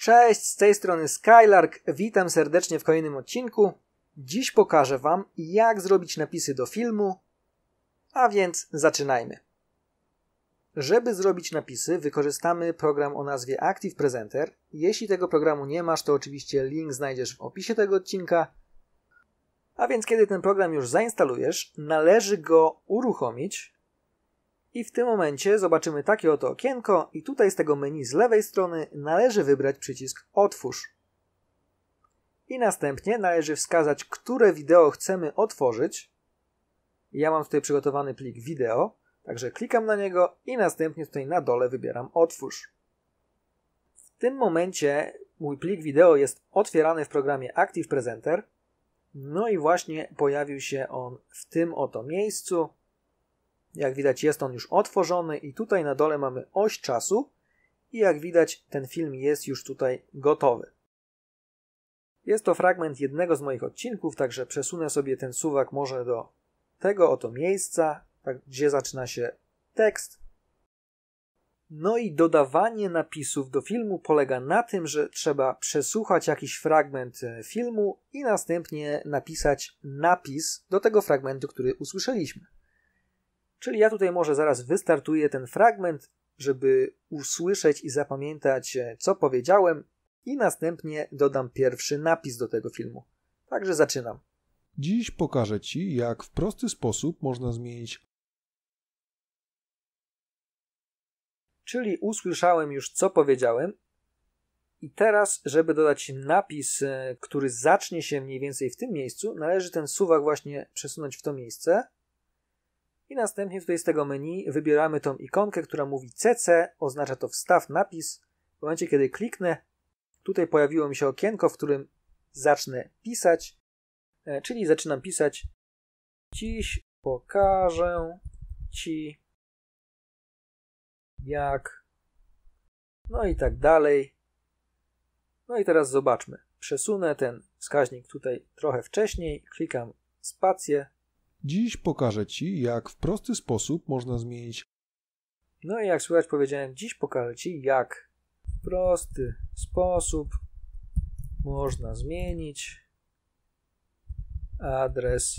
Cześć, z tej strony Skylark, witam serdecznie w kolejnym odcinku. Dziś pokażę Wam, jak zrobić napisy do filmu, a więc zaczynajmy. Żeby zrobić napisy, wykorzystamy program o nazwie Active Presenter. Jeśli tego programu nie masz, to oczywiście link znajdziesz w opisie tego odcinka. A więc kiedy ten program już zainstalujesz, należy go uruchomić i w tym momencie zobaczymy takie oto okienko i tutaj z tego menu z lewej strony należy wybrać przycisk Otwórz. I następnie należy wskazać, które wideo chcemy otworzyć. Ja mam tutaj przygotowany plik wideo, także klikam na niego i następnie tutaj na dole wybieram Otwórz. W tym momencie mój plik wideo jest otwierany w programie Active Presenter. No i właśnie pojawił się on w tym oto miejscu. Jak widać jest on już otworzony i tutaj na dole mamy oś czasu i jak widać ten film jest już tutaj gotowy. Jest to fragment jednego z moich odcinków, także przesunę sobie ten suwak może do tego oto miejsca, tak, gdzie zaczyna się tekst. No i dodawanie napisów do filmu polega na tym, że trzeba przesłuchać jakiś fragment e, filmu i następnie napisać napis do tego fragmentu, który usłyszeliśmy. Czyli ja tutaj może zaraz wystartuję ten fragment, żeby usłyszeć i zapamiętać, e, co powiedziałem, i następnie dodam pierwszy napis do tego filmu. Także zaczynam. Dziś pokażę Ci, jak w prosty sposób można zmienić. Czyli usłyszałem już, co powiedziałem, i teraz, żeby dodać napis, e, który zacznie się mniej więcej w tym miejscu, należy ten suwak właśnie przesunąć w to miejsce i następnie tutaj z tego menu wybieramy tą ikonkę, która mówi CC, oznacza to wstaw, napis. W momencie, kiedy kliknę, tutaj pojawiło mi się okienko, w którym zacznę pisać, e, czyli zaczynam pisać. Dziś pokażę Ci, jak, no i tak dalej. No i teraz zobaczmy. Przesunę ten wskaźnik tutaj trochę wcześniej, klikam spację, Dziś pokażę Ci, jak w prosty sposób można zmienić. No i jak słychać, powiedziałem, dziś pokażę Ci, jak w prosty sposób można zmienić adres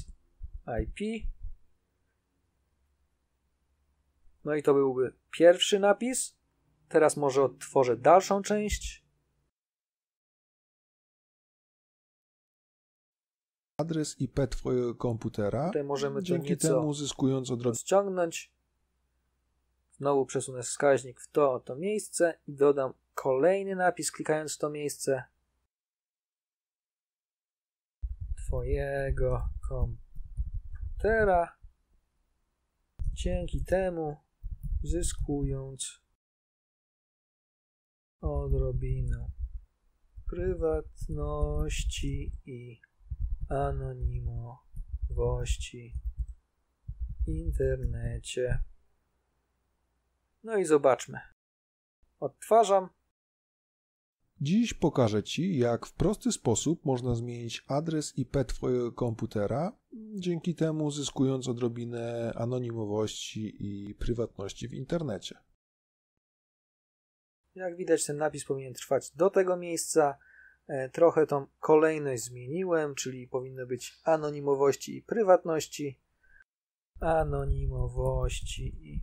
IP. No i to byłby pierwszy napis. Teraz może odtworzę dalszą część. adres IP twojego komputera, Tutaj możemy dzięki temu uzyskując odrobinę. Ściągnąć. Znowu przesunę wskaźnik w to, to miejsce i dodam kolejny napis, klikając w to miejsce. Twojego komputera. Dzięki temu zyskując odrobinę prywatności i anonimowości w internecie. No i zobaczmy. Odtwarzam. Dziś pokażę Ci, jak w prosty sposób można zmienić adres IP Twojego komputera, dzięki temu zyskując odrobinę anonimowości i prywatności w internecie. Jak widać, ten napis powinien trwać do tego miejsca. E, trochę tą kolejność zmieniłem, czyli powinno być anonimowości i prywatności. Anonimowości i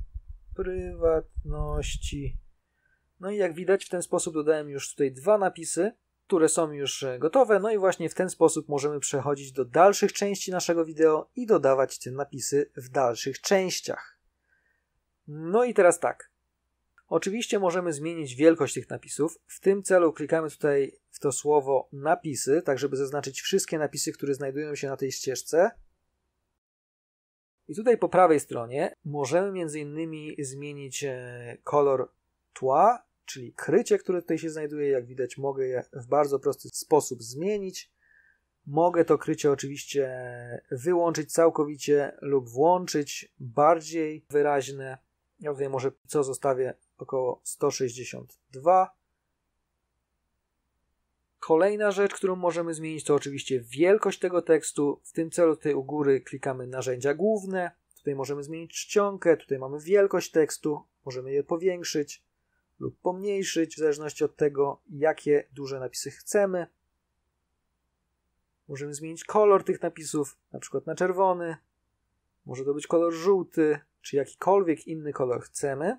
prywatności. No i jak widać, w ten sposób dodałem już tutaj dwa napisy, które są już e, gotowe. No i właśnie w ten sposób możemy przechodzić do dalszych części naszego wideo i dodawać te napisy w dalszych częściach. No i teraz tak. Oczywiście możemy zmienić wielkość tych napisów. W tym celu klikamy tutaj w to słowo napisy, tak żeby zaznaczyć wszystkie napisy, które znajdują się na tej ścieżce. I tutaj po prawej stronie możemy m.in. zmienić e, kolor tła, czyli krycie, które tutaj się znajduje. Jak widać, mogę je w bardzo prosty sposób zmienić. Mogę to krycie oczywiście wyłączyć całkowicie lub włączyć bardziej wyraźne. Ja tutaj może co zostawię około 162. Kolejna rzecz, którą możemy zmienić, to oczywiście wielkość tego tekstu. W tym celu tutaj u góry klikamy narzędzia główne. Tutaj możemy zmienić czcionkę, tutaj mamy wielkość tekstu, możemy je powiększyć lub pomniejszyć, w zależności od tego, jakie duże napisy chcemy. Możemy zmienić kolor tych napisów, na przykład na czerwony. Może to być kolor żółty, czy jakikolwiek inny kolor chcemy.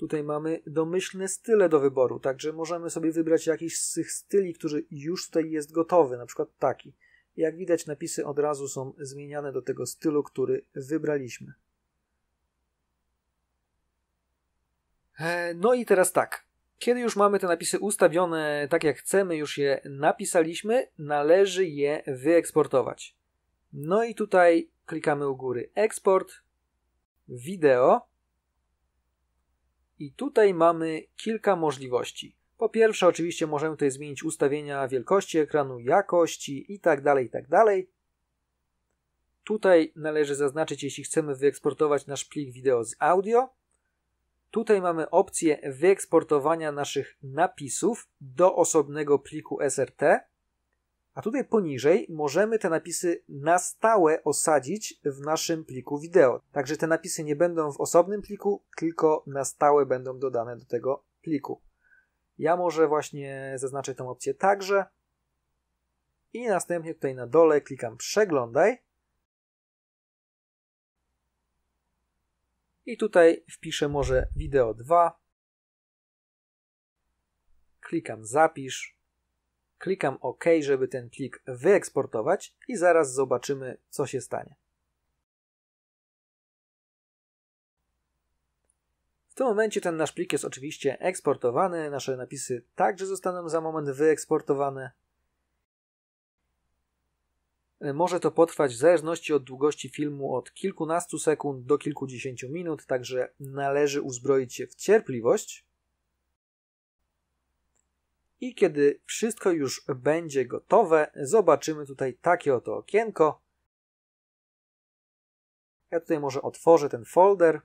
Tutaj mamy domyślne style do wyboru, także możemy sobie wybrać jakiś z tych styli, który już tutaj jest gotowy, na przykład taki. Jak widać, napisy od razu są zmieniane do tego stylu, który wybraliśmy. E, no i teraz tak. Kiedy już mamy te napisy ustawione tak jak chcemy, już je napisaliśmy, należy je wyeksportować. No i tutaj klikamy u góry eksport, wideo i tutaj mamy kilka możliwości. Po pierwsze, oczywiście możemy tutaj zmienić ustawienia wielkości ekranu, jakości itd., tak itd. Tak tutaj należy zaznaczyć, jeśli chcemy wyeksportować nasz plik wideo z audio. Tutaj mamy opcję wyeksportowania naszych napisów do osobnego pliku SRT. A tutaj poniżej możemy te napisy na stałe osadzić w naszym pliku wideo. Także te napisy nie będą w osobnym pliku, tylko na stałe będą dodane do tego pliku. Ja może właśnie zaznaczę tą opcję także i następnie tutaj na dole klikam przeglądaj i tutaj wpiszę może wideo 2 klikam zapisz Klikam OK, żeby ten plik wyeksportować i zaraz zobaczymy, co się stanie. W tym momencie ten nasz plik jest oczywiście eksportowany, nasze napisy także zostaną za moment wyeksportowane. Może to potrwać w zależności od długości filmu od kilkunastu sekund do kilkudziesięciu minut, także należy uzbroić się w cierpliwość i kiedy wszystko już będzie gotowe, zobaczymy tutaj takie oto okienko. Ja tutaj może otworzę ten folder.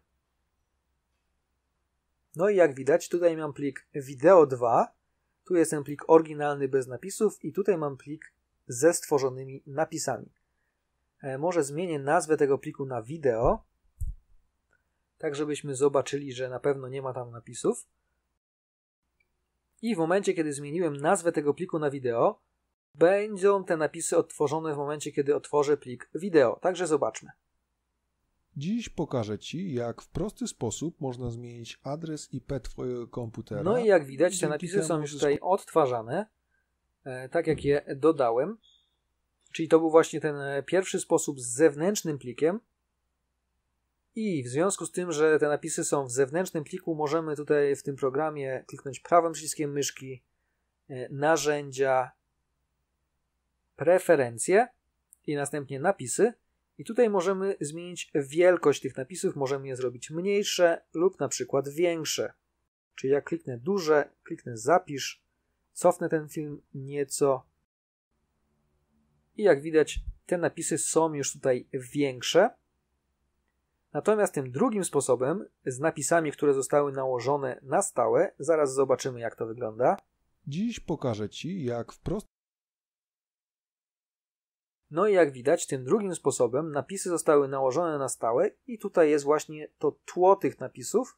No i jak widać, tutaj mam plik wideo 2, tu jest ten plik oryginalny bez napisów i tutaj mam plik ze stworzonymi napisami. E, może zmienię nazwę tego pliku na wideo, tak żebyśmy zobaczyli, że na pewno nie ma tam napisów i w momencie, kiedy zmieniłem nazwę tego pliku na wideo, będą te napisy odtworzone w momencie, kiedy otworzę plik wideo. Także zobaczmy. Dziś pokażę Ci, jak w prosty sposób można zmienić adres IP Twojego komputera. No i jak widać, te napisy są już tutaj odtwarzane, e, tak jak je dodałem. Czyli to był właśnie ten e, pierwszy sposób z zewnętrznym plikiem. I w związku z tym, że te napisy są w zewnętrznym pliku, możemy tutaj w tym programie kliknąć prawym przyciskiem myszki e, narzędzia preferencje i następnie napisy. I tutaj możemy zmienić wielkość tych napisów, możemy je zrobić mniejsze lub na przykład większe. Czyli jak kliknę duże, kliknę zapisz, cofnę ten film nieco i jak widać te napisy są już tutaj większe. Natomiast tym drugim sposobem, z napisami, które zostały nałożone na stałe, zaraz zobaczymy jak to wygląda. Dziś pokażę Ci, jak wprost. No i jak widać, tym drugim sposobem napisy zostały nałożone na stałe, i tutaj jest właśnie to tło tych napisów,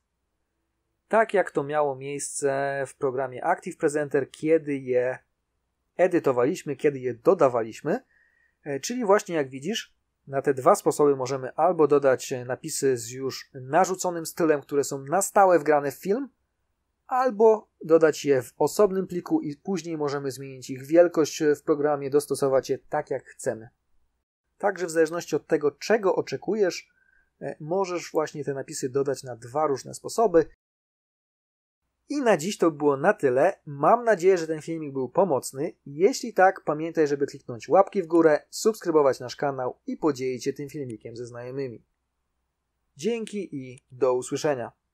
tak jak to miało miejsce w programie Active Presenter, kiedy je edytowaliśmy, kiedy je dodawaliśmy. E, czyli właśnie jak widzisz, na te dwa sposoby możemy albo dodać e, napisy z już narzuconym stylem, które są na stałe wgrane w film, albo dodać je w osobnym pliku i później możemy zmienić ich wielkość e, w programie, dostosować je tak jak chcemy. Także w zależności od tego, czego oczekujesz, e, możesz właśnie te napisy dodać na dwa różne sposoby i na dziś to było na tyle. Mam nadzieję, że ten filmik był pomocny. Jeśli tak, pamiętaj, żeby kliknąć łapki w górę, subskrybować nasz kanał i podzielić się tym filmikiem ze znajomymi. Dzięki i do usłyszenia.